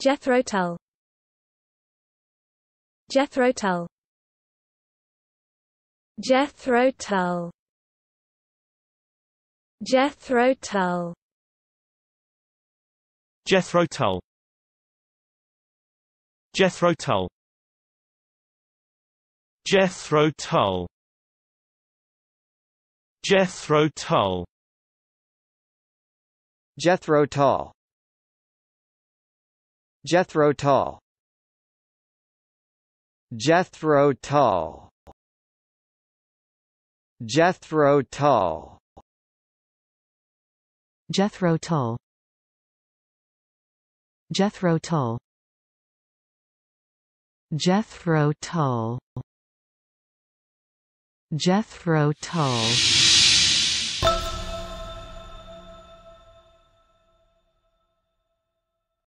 Jethro Tull Jethro Tull Jethro Tull Jethro Tull Jethro Tull Jethro Tull Jethro Tull Jethro Tull Jethro Tull Jethro Tull Jethro Tull Jethro Tull Jethro Tull Jethro Tull Jethro Tull Jethro Tull